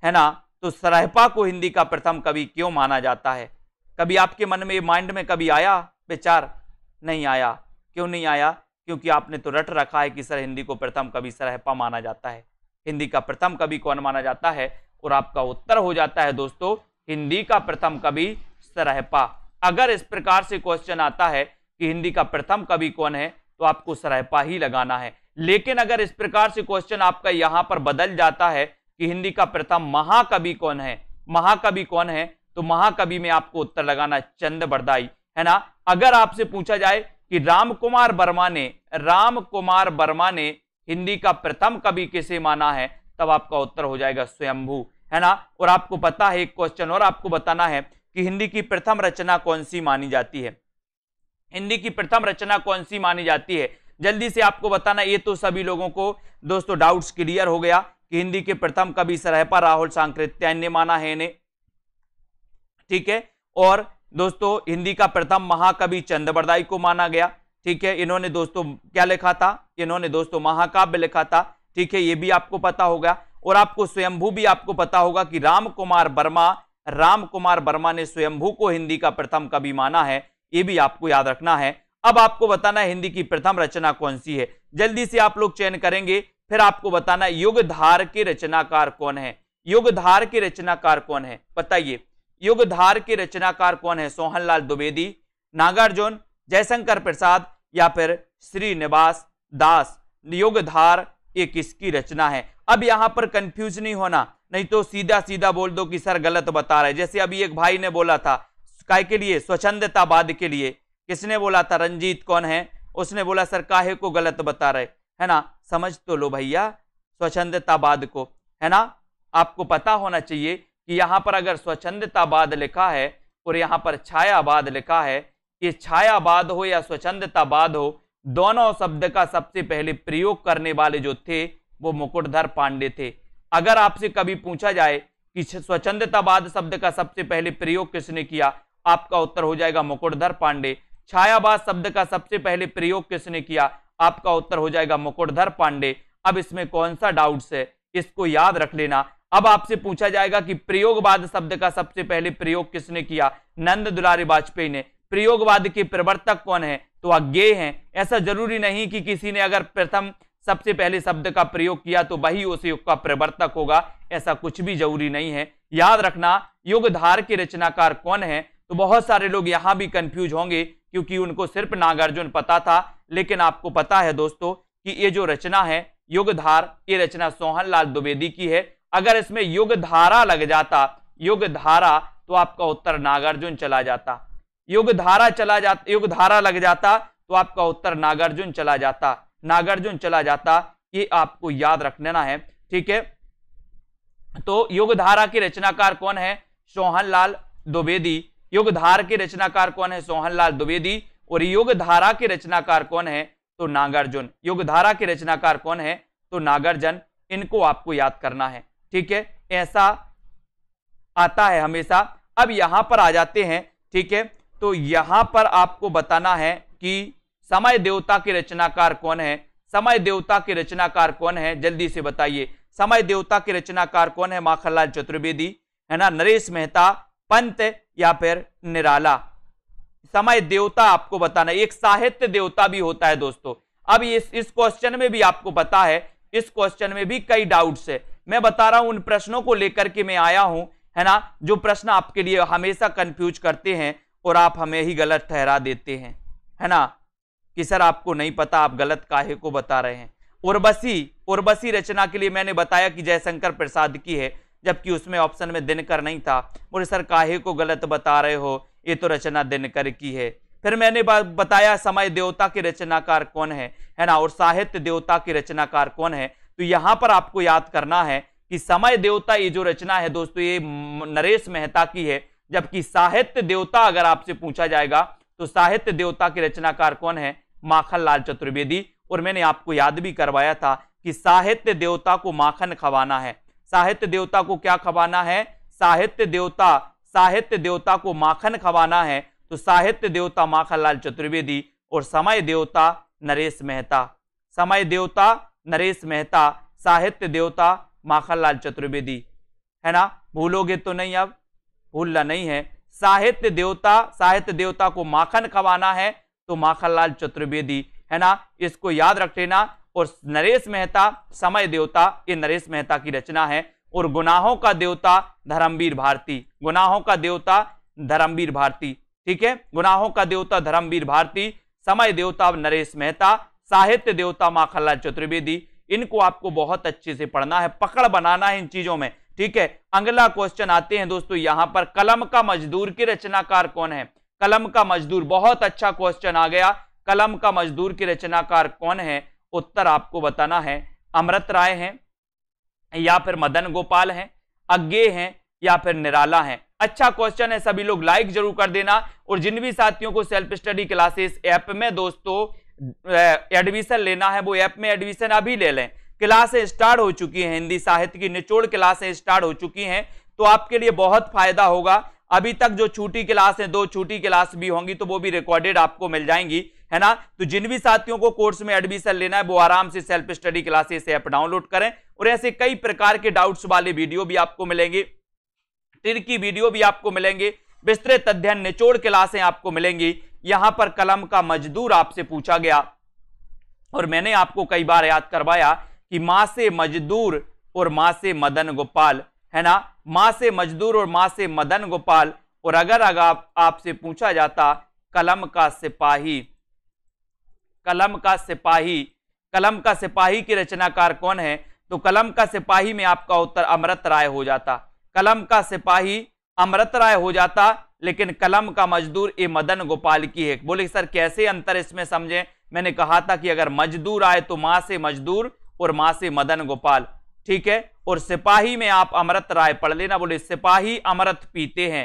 है ना तो सराहपा को हिंदी का प्रथम कवि क्यों माना जाता है कभी आपके मन में माइंड में कभी आया विचार नहीं आया क्यों नहीं आया क्योंकि आपने तो रट रखा है कि सर हिंदी को प्रथम कवि सरहपा माना जाता है हिंदी का प्रथम कवि कौन माना जाता है और आपका उत्तर हो जाता है दोस्तों हिंदी का प्रथम कवि सरहपा अगर इस प्रकार से क्वेश्चन आता है कि हिंदी का प्रथम कवि कौन है तो आपको सरहपा ही लगाना है लेकिन अगर इस प्रकार से क्वेश्चन आपका यहां पर बदल जाता है कि हिंदी का प्रथम महाकवि कौन है महाकवि कौन है तो महाकवि में आपको उत्तर लगाना चंद बरदाई है ना अगर आपसे पूछा जाए कि राम कुमार वर्मा ने राम कुमार वर्मा ने हिंदी का प्रथम कवि किसे माना है तब आपका उत्तर हो जाएगा स्वयंभू है ना और आपको पता है एक क्वेश्चन और आपको बताना है कि हिंदी की प्रथम रचना कौन सी मानी जाती है हिंदी की प्रथम रचना कौन सी मानी जाती है जल्दी से आपको बताना ये तो सभी लोगों को दोस्तों डाउट्स क्लियर हो गया हिंदी के प्रथम कवि सरहपा राहुल सांकृत्यायन ने माना है ने ठीक है और दोस्तों हिंदी का प्रथम महाकवि चंद्रबरदाई को माना गया ठीक है इन्होंने दोस्तों क्या लिखा था इन्होंने दोस्तों महाकाव्य लिखा था ठीक है ये भी आपको पता होगा और आपको स्वयंभू भी आपको पता होगा कि राम कुमार वर्मा राम कुमार वर्मा ने स्वयंभू को हिंदी का प्रथम कवि माना है ये भी आपको याद रखना है अब आपको बताना है हिंदी की प्रथम रचना कौन सी है जल्दी से आप लोग चयन करेंगे फिर आपको बताना युगधार के रचनाकार कौन है युगधार के रचनाकार कौन है बताइए युगधार के रचनाकार कौन है सोहनलाल द्विवेदी नागार्जुन जयशंकर प्रसाद या फिर श्रीनिवास दास युगधार ये किसकी रचना है अब यहां पर कंफ्यूज नहीं होना नहीं तो सीधा सीधा बोल दो कि सर गलत बता रहे जैसे अभी एक भाई ने बोला था काय के लिए स्वच्छंदतावाद के लिए किसने बोला था रंजीत कौन है उसने बोला सर काहे को गलत बता रहे है ना समझ तो लो भैया स्वच्छंदतावाद को है ना आपको पता होना चाहिए कि यहाँ पर अगर स्वच्छंदतावाद लिखा है और यहाँ पर छायावाद लिखा है कि छायावाद हो या स्वच्छंदतावाद हो दोनों शब्द का सबसे पहले प्रयोग करने वाले जो थे वो मुकुटधर पांडे थे अगर आपसे कभी पूछा जाए कि स्वच्छंदतावाद शब्द का सबसे पहले प्रयोग किसने किया आपका उत्तर हो जाएगा मुकुटधर पांडे छायावाद शब्द का सबसे पहले प्रयोग किसने किया आपका उत्तर हो जाएगा मुकुटधर पांडे अब इसमें कौन सा डाउट है इसको याद रख लेना अब आपसे पूछा जाएगा कि प्रयोगवाद शब्द का सबसे पहले प्रयोग किसने किया नंद दुलारी वाजपेयी ने प्रयोगवाद के प्रवर्तक कौन है तो अज्ञे हैं ऐसा जरूरी नहीं कि किसी ने अगर प्रथम सबसे पहले शब्द का प्रयोग किया तो वही उस युग का प्रवर्तक होगा ऐसा कुछ भी जरूरी नहीं है याद रखना युगधार के रचनाकार कौन है तो बहुत सारे लोग यहां भी कंफ्यूज होंगे क्योंकि उनको सिर्फ नागार्जुन पता था लेकिन आपको पता है दोस्तों कि ये जो रचना है युगधार ये रचना सोहनलाल द्विवेदी की है अगर इसमें युगधारा लग जाता युगधारा तो आपका उत्तर नागार्जुन चला जाता युगधारा चला जाता युगधारा लग जाता तो आपका उत्तर नागार्जुन चला जाता नागार्जुन चला जाता ये आपको याद रख लेना है ठीक है तो युगधारा के रचनाकार कौन है सोहन लाल द्विवेदी योग धार के रचनाकार कौन है सोहनलाल द्विवेदी और योग धारा के रचनाकार कौन है तो नागार्जुन योग धारा के रचनाकार कौन है तो नागार्जुन इनको आपको याद करना है ठीक है ऐसा आता है हमेशा अब यहां पर आ जाते हैं ठीक है तो यहां पर आपको बताना है कि समय देवता के रचनाकार कौन है समय देवता के रचनाकार कौन है जल्दी से बताइए समय देवता के रचनाकार कौन है माखनलाल चतुर्वेदी है ना नरेश मेहता पंत या फिर निराला समय देवता आपको बताना एक साहित्य देवता भी होता है दोस्तों अब इस इस क्वेश्चन में भी आपको पता है इस क्वेश्चन में भी कई डाउट्स है मैं बता रहा हूं उन प्रश्नों को लेकर के मैं आया हूं है ना जो प्रश्न आपके लिए हमेशा कंफ्यूज करते हैं और आप हमें ही गलत ठहरा देते हैं है ना कि सर आपको नहीं पता आप गलत काहे को बता रहे हैं उर्वशी उर्वशी रचना के लिए मैंने बताया कि जयशंकर प्रसाद की है जबकि उसमें ऑप्शन में दिनकर नहीं था बोले सर काहे को गलत बता रहे हो ये तो रचना दिनकर की है फिर मैंने बताया समय देवता के रचनाकार कौन है है ना और साहित्य देवता के रचनाकार कौन है तो यहाँ पर आपको याद करना है कि समय देवता ये जो रचना है दोस्तों ये नरेश मेहता की है जबकि साहित्य देवता अगर आपसे पूछा जाएगा तो साहित्य देवता के रचनाकार कौन है माखन लाल चतुर्वेदी और मैंने आपको याद भी करवाया था कि साहित्य देवता को माखन खवाना है साहित्य देवता को क्या खवाना है साहित्य देवता साहित्य देवता को माखन खवाना है तो साहित्य देवता माखनलाल चतुर्वेदी और समय देवता नरेश मेहता समय देवता नरेश मेहता साहित्य देवता माखनलाल चतुर्वेदी है ना भूलोगे तो नहीं अब भूलना नहीं है साहित्य देवता साहित्य देवता को माखन खवाना है तो माखनलाल चतुर्वेदी है ना इसको याद रख लेना और नरेश मेहता समय देवता ये नरेश मेहता की रचना है और गुनाहों का देवता धर्मवीर भारती गुनाहों का देवता धर्मवीर भारती ठीक है गुनाहों का देवता धर्मवीर भारती समय देवता नरेश मेहता साहित्य देवता माखनलाल चतुर्वेदी इनको आपको बहुत अच्छे से पढ़ना है पकड़ बनाना है इन चीजों में ठीक है अगला क्वेश्चन आते हैं दोस्तों यहां पर कलम का मजदूर के रचनाकार कौन है कलम का मजदूर बहुत अच्छा क्वेश्चन आ गया कलम का मजदूर के रचनाकार कौन है उत्तर आपको बताना है अमृत राय है या फिर मदन गोपाल हैं अज्ञे हैं या फिर निराला हैं अच्छा क्वेश्चन है सभी लोग लाइक जरूर कर देना और जिन भी साथियों को सेल्फ स्टडी क्लासेस ऐप में दोस्तों एडमिशन लेना है वो ऐप में एडमिशन अभी ले लें क्लासें स्टार्ट हो चुकी हैं हिंदी साहित्य की निचोड़ क्लासें स्टार्ट हो चुकी हैं तो आपके लिए बहुत फायदा होगा अभी तक जो छोटी क्लास है दो छोटी क्लास भी होंगी तो वो भी रिकॉर्डेड आपको मिल जाएंगी है ना तो जिन भी साथियों को कोर्स में एडमिशन लेना है वो आराम से self study classes app download करें और ऐसे कई प्रकार के डाउट्स वाले वीडियो भी आपको मिलेंगे टिर की वीडियो भी आपको मिलेंगे विस्तृत अध्ययन निचोड़ क्लासें आपको मिलेंगी यहां पर कलम का मजदूर आपसे पूछा गया और मैंने आपको कई बार याद करवाया कि माँ से मजदूर और माँ से मदन गोपाल है ना माँ से मजदूर और माँ से मदन गोपाल और अगर अगर आपसे पूछा जाता कलम का सिपाही कलम का सिपाही कलम का सिपाही की रचनाकार कौन है तो कलम का सिपाही में आपका उत्तर अमृत राय हो जाता कलम का सिपाही अमृत राय हो जाता लेकिन कलम का मजदूर ये मदन गोपाल की है बोले सर कैसे अंतर इसमें समझे मैंने कहा था कि अगर मजदूर आए तो मां से मजदूर और मां से मदन गोपाल ठीक है और सिपाही में आप अमृत राय पढ़ लेना बोले सिपाही अमृत पीते हैं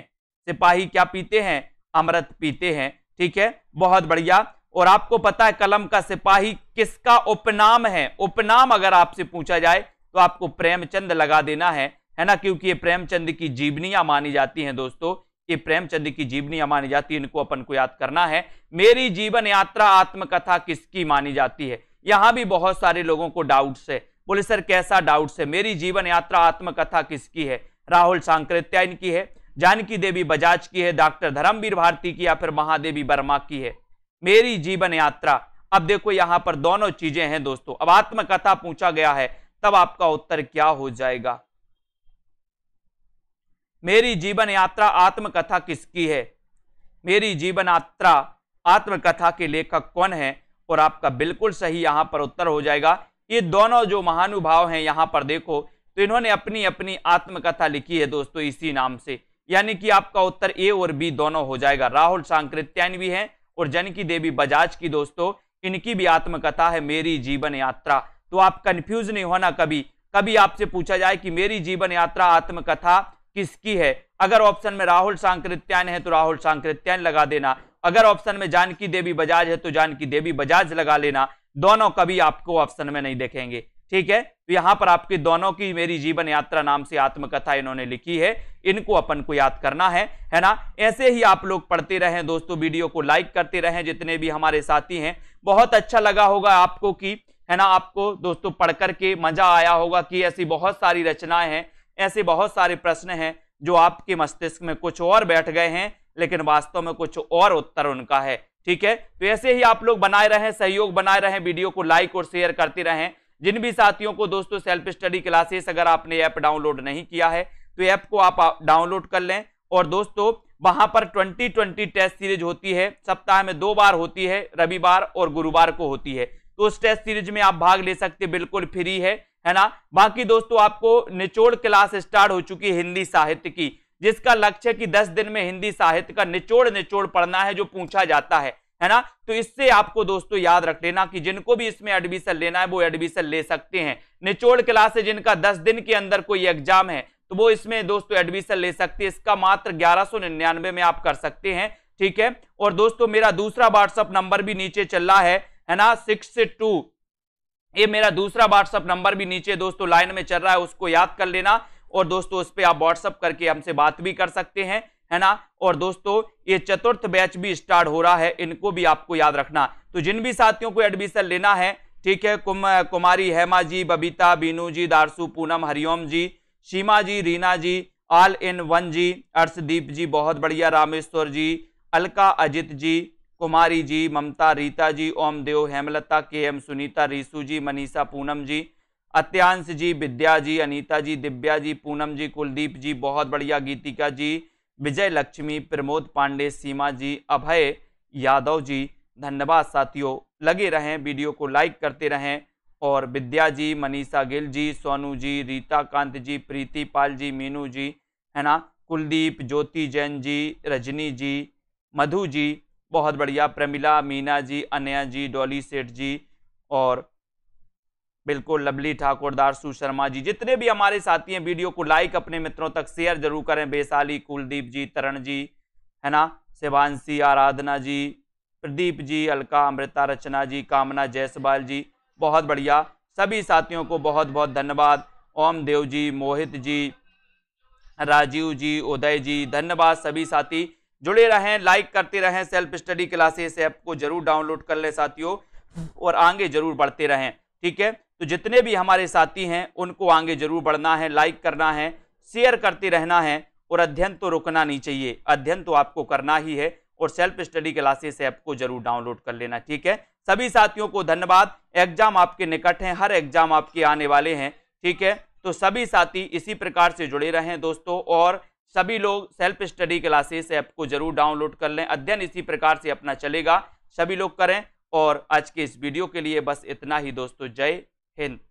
सिपाही क्या पीते हैं अमृत पीते हैं ठीक है बहुत बढ़िया और आपको पता है कलम का सिपाही किसका उपनाम है उपनाम अगर आपसे पूछा जाए तो आपको प्रेमचंद लगा देना है है ना क्योंकि ये प्रेमचंद की जीवनियां मानी जाती हैं दोस्तों ये प्रेमचंद की जीवनियां मानी जाती है इनको अपन को याद करना है मेरी जीवन यात्रा आत्मकथा किसकी मानी जाती है यहां भी बहुत सारे लोगों को डाउट्स है बोले सर कैसा डाउट्स है मेरी जीवन यात्रा आत्मकथा किसकी है राहुल सांकृत्यायन की है जानकी देवी बजाज की है डॉक्टर धर्मवीर भारती की या फिर महादेवी वर्मा की है मेरी जीवन यात्रा अब देखो यहां पर दोनों चीजें हैं दोस्तों अब आत्मकथा पूछा गया है तब आपका उत्तर क्या हो जाएगा मेरी जीवन यात्रा आत्मकथा किसकी है मेरी जीवन यात्रा आत्मकथा के लेखक कौन है और आपका बिल्कुल सही यहां पर उत्तर हो जाएगा ये दोनों जो महानुभाव हैं यहां पर देखो तो इन्होंने अपनी अपनी आत्मकथा लिखी है दोस्तों इसी नाम से यानी कि आपका उत्तर ए और बी दोनों हो जाएगा राहुल सांकृत्यान भी हैं और जनकी देवी बजाज की दोस्तों इनकी भी आत्मकथा है मेरी जीवन यात्रा तो आप कंफ्यूज नहीं होना कभी कभी आपसे पूछा जाए कि मेरी जीवन यात्रा आत्मकथा किसकी है अगर ऑप्शन में राहुल सांकृत्यान है तो राहुल सांकृत्यान लगा देना अगर ऑप्शन में जानकी देवी बजाज है तो जानकी देवी बजाज लगा लेना दोनों कभी आपको ऑप्शन में नहीं देखेंगे ठीक है तो यहां पर आपके दोनों की मेरी जीवन यात्रा नाम से आत्मकथा इन्होंने लिखी है इनको अपन को याद करना है है ना ऐसे ही आप लोग पढ़ते रहें दोस्तों वीडियो को लाइक करते रहें जितने भी हमारे साथी हैं बहुत अच्छा लगा होगा आपको कि है ना आपको दोस्तों पढ़ करके मजा आया होगा कि ऐसी बहुत सारी रचनाएं हैं ऐसे बहुत सारे प्रश्न हैं जो आपके मस्तिष्क में कुछ और बैठ गए हैं लेकिन वास्तव में कुछ और उत्तर उनका है ठीक है तो ऐसे ही आप लोग बनाए रहें सहयोग बनाए रहें वीडियो को लाइक और शेयर करते रहें जिन भी साथियों को दोस्तों सेल्फ स्टडी क्लासेस अगर आपने ऐप डाउनलोड नहीं किया है तो ऐप को आप डाउनलोड कर लें और दोस्तों वहां पर 2020 टेस्ट सीरीज होती है सप्ताह में दो बार होती है रविवार और गुरुवार को होती है तो उस टेस्ट सीरीज में आप भाग ले सकते बिल्कुल फ्री है है ना बाकी दोस्तों आपको निचोड़ क्लास स्टार्ट हो चुकी है हिंदी साहित्य की जिसका लक्ष्य कि 10 दिन में हिंदी साहित्य का निचोड़ निचोड़ पढ़ना है जो पूछा जाता है है ना तो इससे आपको दोस्तों याद रख लेना कि जिनको भी इसमें एडमिशन लेना है वो एडमिशन ले सकते हैं निचोड़ क्लास है जिनका दस दिन के अंदर कोई एग्जाम है तो वो इसमें दोस्तों एडमिशन ले सकते हैं इसका मात्र ग्यारह में आप कर सकते हैं ठीक है और दोस्तों मेरा दूसरा व्हाट्सअप नंबर भी नीचे चल रहा है है ना सिक्स टू ये मेरा दूसरा व्हाट्सअप नंबर भी नीचे दोस्तों लाइन में चल रहा है उसको याद कर लेना और दोस्तों उस पर आप व्हाट्सअप करके हमसे बात भी कर सकते हैं है ना और दोस्तों ये चतुर्थ बैच भी स्टार्ट हो रहा है इनको भी आपको याद रखना तो जिन भी साथियों को एडमिशन लेना है ठीक है कुम Kumari Hema ji Babita Beenu ji Darsu Poonam Hariom ji Seema ji Reena ji all in one ji Arshdeep ji बहुत बढ़िया रामेश्वर जी अलका अजित जी कुमारी जी ममता रीता जी ओम देव हेमलता के एम सुनीता रीसू जी मनीषा पूनम जी अत्यांश जी विद्या जी अनीता जी दिव्या जी पूनम जी कुलदीप जी बहुत बढ़िया गीतिका जी विजय लक्ष्मी प्रमोद पांडे सीमा जी अभय यादव जी धन्यवाद साथियों लगे रहें वीडियो को लाइक करते रहें और विद्या जी मनीषा गिल जी सोनू जी रीता कांत जी प्रीति पाल जी मीनू जी है ना कुलदीप ज्योति जैन जी रजनी जी मधु जी बहुत बढ़िया प्रमिला मीना जी अनया जी डॉली सेठ जी और बिल्कुल लवली ठाकुर दारसू शर्मा जी जितने भी हमारे साथी हैं वीडियो को लाइक अपने मित्रों तक शेयर जरूर करें बेसाली कुलदीप जी तरण जी है ना शिवानशी आराधना जी प्रदीप जी अलका अमृता रचना जी कामना जयसवाल जी बहुत बढ़िया सभी साथियों को बहुत बहुत धन्यवाद ओम देव जी मोहित जी राजीव जी उदय जी धन्यवाद सभी साथी जुड़े रहें लाइक करते रहें सेल्फ स्टडी क्लासेस ऐप को जरूर डाउनलोड कर लें साथियों और आगे जरूर बढ़ते रहें ठीक है तो जितने भी हमारे साथी हैं उनको आगे जरूर बढ़ना है लाइक करना है शेयर करते रहना है और अध्ययन तो रुकना नहीं चाहिए अध्ययन तो आपको करना ही है और सेल्फ स्टडी क्लासेस ऐप को जरूर डाउनलोड कर लेना ठीक है सभी साथियों को धन्यवाद एग्जाम आपके निकट हैं हर एग्जाम आपके आने वाले हैं ठीक है तो सभी साथी इसी प्रकार से जुड़े रहें दोस्तों और सभी लोग सेल्फ स्टडी क्लासेस ऐप को जरूर डाउनलोड कर लें अध्ययन इसी प्रकार से अपना चलेगा सभी लोग करें और आज के इस वीडियो के लिए बस इतना ही दोस्तों जय हिंद